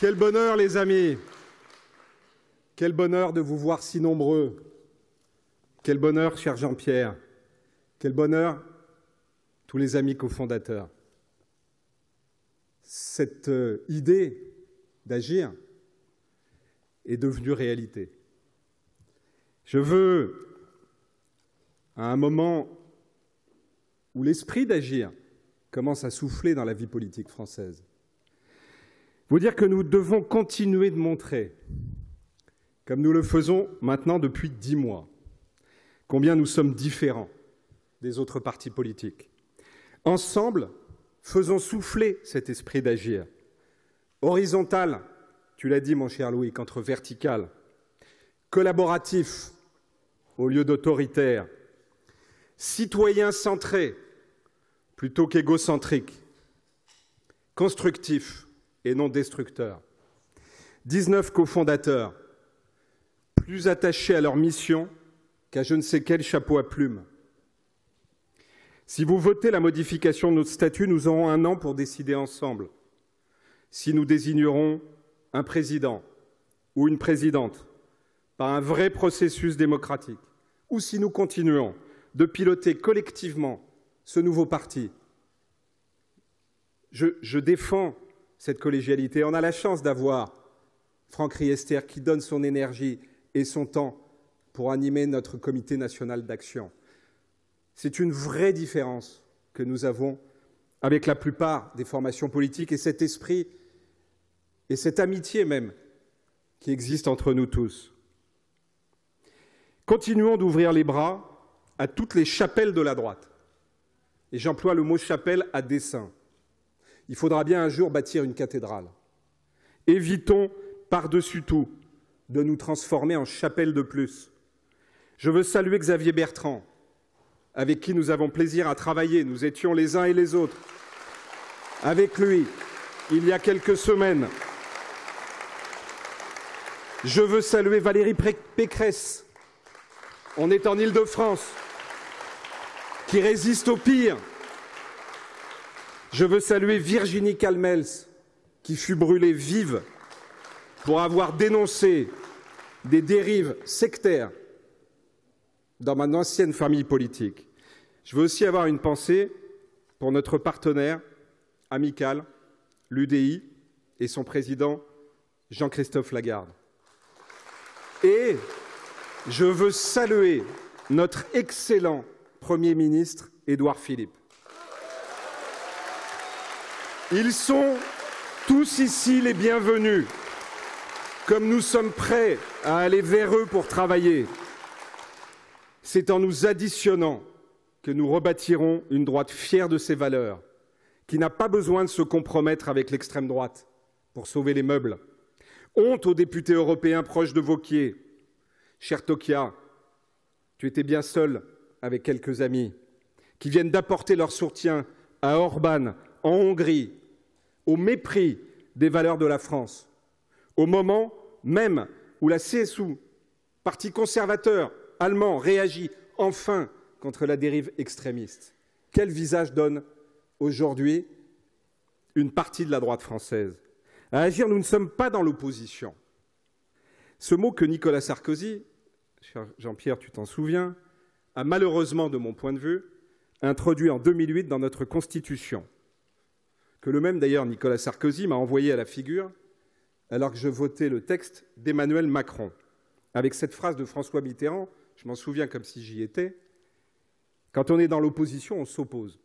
Quel bonheur, les amis Quel bonheur de vous voir si nombreux Quel bonheur, cher Jean-Pierre Quel bonheur, tous les amis cofondateurs Cette euh, idée d'agir est devenue réalité. Je veux, à un moment où l'esprit d'agir commence à souffler dans la vie politique française, vous dire que nous devons continuer de montrer, comme nous le faisons maintenant depuis dix mois, combien nous sommes différents des autres partis politiques. Ensemble, faisons souffler cet esprit d'agir. Horizontal, tu l'as dit mon cher Louis, entre vertical. Collaboratif au lieu d'autoritaire. Citoyen centré plutôt qu'égocentrique. Constructif et non destructeur. 19 cofondateurs, plus attachés à leur mission qu'à je ne sais quel chapeau à plumes. Si vous votez la modification de notre statut, nous aurons un an pour décider ensemble si nous désignerons un président ou une présidente par un vrai processus démocratique, ou si nous continuons de piloter collectivement ce nouveau parti. je défends cette collégialité. On a la chance d'avoir Franck Riester qui donne son énergie et son temps pour animer notre comité national d'action. C'est une vraie différence que nous avons avec la plupart des formations politiques et cet esprit et cette amitié même qui existe entre nous tous. Continuons d'ouvrir les bras à toutes les chapelles de la droite. Et j'emploie le mot chapelle à dessein. Il faudra bien un jour bâtir une cathédrale. Évitons par-dessus tout de nous transformer en chapelle de plus. Je veux saluer Xavier Bertrand, avec qui nous avons plaisir à travailler. Nous étions les uns et les autres avec lui il y a quelques semaines. Je veux saluer Valérie Pécresse. On est en ile de france qui résiste au pire, je veux saluer Virginie Calmels, qui fut brûlée vive pour avoir dénoncé des dérives sectaires dans ma ancienne famille politique. Je veux aussi avoir une pensée pour notre partenaire amical, l'UDI, et son président, Jean-Christophe Lagarde. Et je veux saluer notre excellent Premier ministre, Édouard Philippe. Ils sont tous ici les bienvenus, comme nous sommes prêts à aller vers eux pour travailler. C'est en nous additionnant que nous rebâtirons une droite fière de ses valeurs, qui n'a pas besoin de se compromettre avec l'extrême droite pour sauver les meubles. Honte aux députés européens proches de Vauquier. Cher Tokia, tu étais bien seul avec quelques amis qui viennent d'apporter leur soutien à Orban en Hongrie, au mépris des valeurs de la France, au moment même où la CSU, parti conservateur allemand, réagit enfin contre la dérive extrémiste. Quel visage donne aujourd'hui une partie de la droite française À agir, nous ne sommes pas dans l'opposition. Ce mot que Nicolas Sarkozy, Jean-Pierre, tu t'en souviens, a malheureusement, de mon point de vue, introduit en 2008 dans notre Constitution que le même d'ailleurs Nicolas Sarkozy m'a envoyé à la figure alors que je votais le texte d'Emmanuel Macron, avec cette phrase de François Mitterrand, je m'en souviens comme si j'y étais, quand on est dans l'opposition, on s'oppose.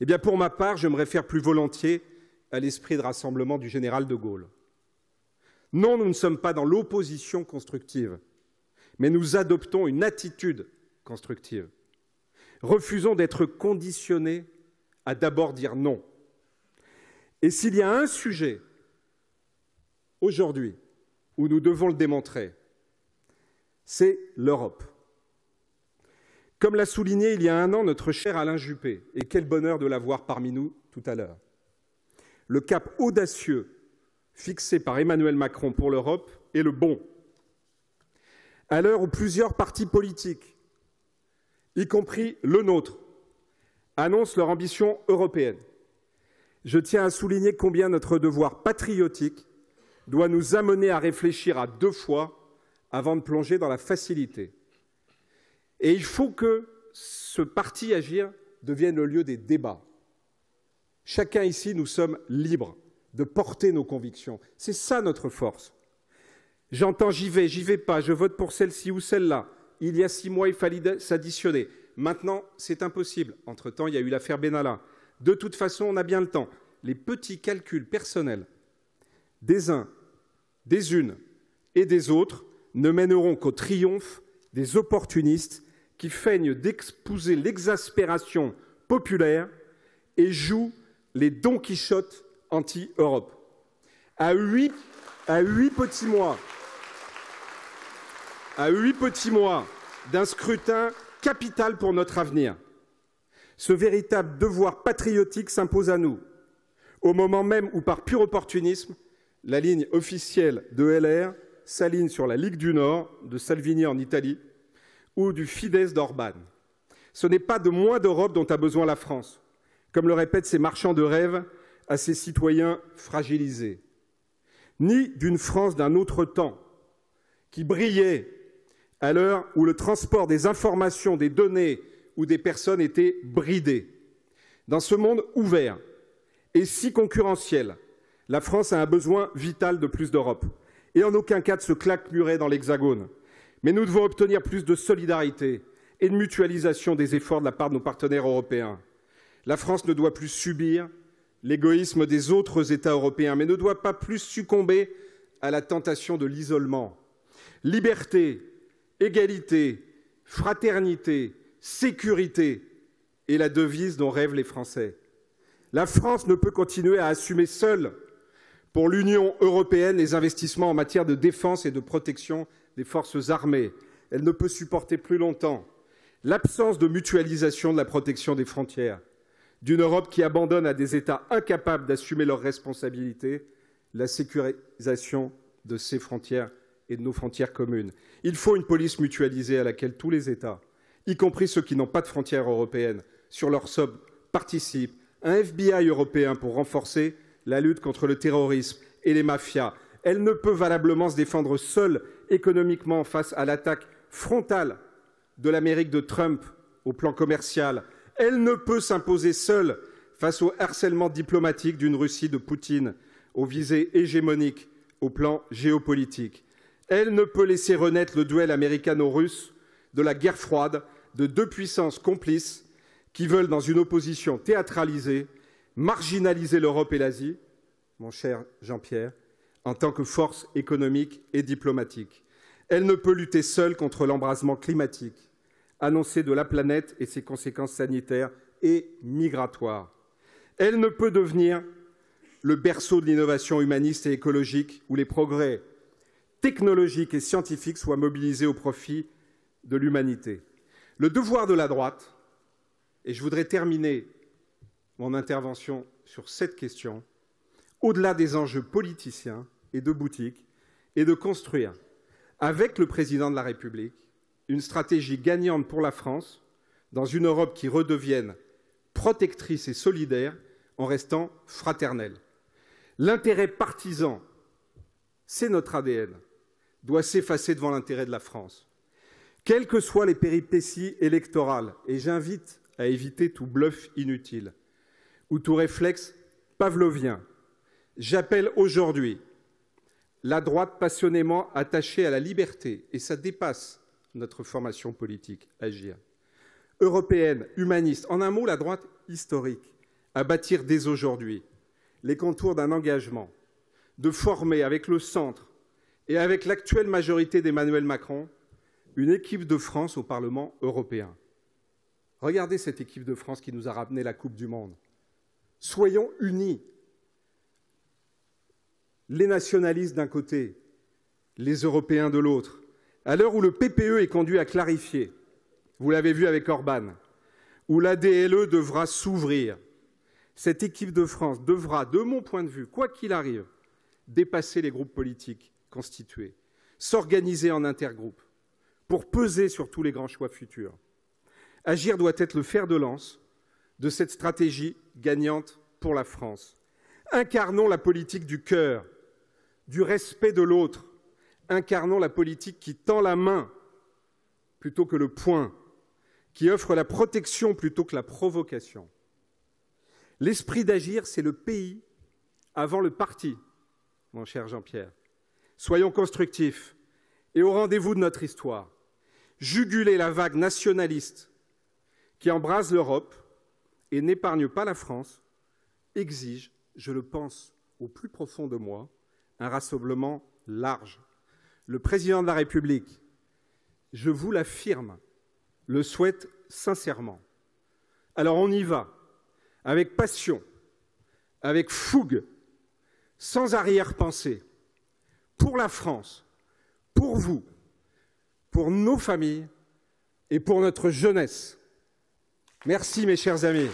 Eh bien, pour ma part, je me réfère plus volontiers à l'esprit de rassemblement du général de Gaulle. Non, nous ne sommes pas dans l'opposition constructive, mais nous adoptons une attitude constructive. Refusons d'être conditionnés à d'abord dire non et s'il y a un sujet aujourd'hui où nous devons le démontrer, c'est l'Europe. Comme l'a souligné il y a un an notre cher Alain Juppé, et quel bonheur de l'avoir parmi nous tout à l'heure, le cap audacieux fixé par Emmanuel Macron pour l'Europe est le bon. À l'heure où plusieurs partis politiques, y compris le nôtre, annoncent leur ambition européenne, je tiens à souligner combien notre devoir patriotique doit nous amener à réfléchir à deux fois avant de plonger dans la facilité. Et il faut que ce parti Agir devienne le lieu des débats. Chacun ici, nous sommes libres de porter nos convictions. C'est ça notre force. J'entends j'y vais, j'y vais pas, je vote pour celle-ci ou celle-là. Il y a six mois, il fallait s'additionner. Maintenant, c'est impossible. Entre-temps, il y a eu l'affaire Benalla. De toute façon, on a bien le temps. Les petits calculs personnels des uns, des unes et des autres ne mèneront qu'au triomphe des opportunistes qui feignent d'exposer l'exaspération populaire et jouent les Don Quichotte anti-Europe. À à huit petits mois, à huit petits mois d'un scrutin capital pour notre avenir, ce véritable devoir patriotique s'impose à nous, au moment même où, par pur opportunisme, la ligne officielle de LR s'aligne sur la Ligue du Nord de Salvini en Italie ou du Fidesz d'Orban. Ce n'est pas de moins d'Europe dont a besoin la France, comme le répètent ces marchands de rêve à ces citoyens fragilisés, ni d'une France d'un autre temps, qui brillait à l'heure où le transport des informations, des données où des personnes étaient bridées. Dans ce monde ouvert et si concurrentiel, la France a un besoin vital de plus d'Europe, et en aucun cas de se claquemurer dans l'Hexagone. Mais nous devons obtenir plus de solidarité et de mutualisation des efforts de la part de nos partenaires européens. La France ne doit plus subir l'égoïsme des autres États européens, mais ne doit pas plus succomber à la tentation de l'isolement. Liberté, égalité, fraternité, Sécurité est la devise dont rêvent les Français. La France ne peut continuer à assumer seule pour l'Union européenne les investissements en matière de défense et de protection des forces armées. Elle ne peut supporter plus longtemps l'absence de mutualisation de la protection des frontières, d'une Europe qui abandonne à des États incapables d'assumer leurs responsabilités la sécurisation de ses frontières et de nos frontières communes. Il faut une police mutualisée à laquelle tous les États y compris ceux qui n'ont pas de frontières européennes, sur leur somme participent, un FBI européen pour renforcer la lutte contre le terrorisme et les mafias. Elle ne peut valablement se défendre seule économiquement face à l'attaque frontale de l'Amérique de Trump au plan commercial. Elle ne peut s'imposer seule face au harcèlement diplomatique d'une Russie de Poutine, aux visées hégémoniques au plan géopolitique. Elle ne peut laisser renaître le duel américano-russe de la guerre froide de deux puissances complices qui veulent, dans une opposition théâtralisée, marginaliser l'Europe et l'Asie, mon cher Jean-Pierre, en tant que force économique et diplomatique. Elle ne peut lutter seule contre l'embrasement climatique, annoncé de la planète et ses conséquences sanitaires et migratoires. Elle ne peut devenir le berceau de l'innovation humaniste et écologique où les progrès technologiques et scientifiques soient mobilisés au profit de l'humanité. Le devoir de la droite, et je voudrais terminer mon intervention sur cette question, au-delà des enjeux politiciens et de boutique, est de construire, avec le président de la République, une stratégie gagnante pour la France dans une Europe qui redevienne protectrice et solidaire en restant fraternelle. L'intérêt partisan, c'est notre ADN, doit s'effacer devant l'intérêt de la France quelles que soient les péripéties électorales, et j'invite à éviter tout bluff inutile ou tout réflexe pavlovien, j'appelle aujourd'hui la droite passionnément attachée à la liberté, et ça dépasse notre formation politique, agir, européenne, humaniste, en un mot, la droite historique, à bâtir dès aujourd'hui les contours d'un engagement, de former avec le centre et avec l'actuelle majorité d'Emmanuel Macron une équipe de France au Parlement européen. Regardez cette équipe de France qui nous a ramené la Coupe du Monde. Soyons unis. Les nationalistes d'un côté, les Européens de l'autre. À l'heure où le PPE est conduit à clarifier, vous l'avez vu avec Orban, où la e devra s'ouvrir, cette équipe de France devra, de mon point de vue, quoi qu'il arrive, dépasser les groupes politiques constitués, s'organiser en intergroupes, pour peser sur tous les grands choix futurs. Agir doit être le fer de lance de cette stratégie gagnante pour la France. Incarnons la politique du cœur, du respect de l'autre. Incarnons la politique qui tend la main plutôt que le poing, qui offre la protection plutôt que la provocation. L'esprit d'agir, c'est le pays avant le parti, mon cher Jean-Pierre. Soyons constructifs et au rendez-vous de notre histoire juguler la vague nationaliste qui embrase l'Europe et n'épargne pas la France exige, je le pense au plus profond de moi, un rassemblement large. Le président de la République, je vous l'affirme, le souhaite sincèrement. Alors on y va, avec passion, avec fougue, sans arrière-pensée, pour la France, pour vous, pour nos familles et pour notre jeunesse. Merci mes chers amis.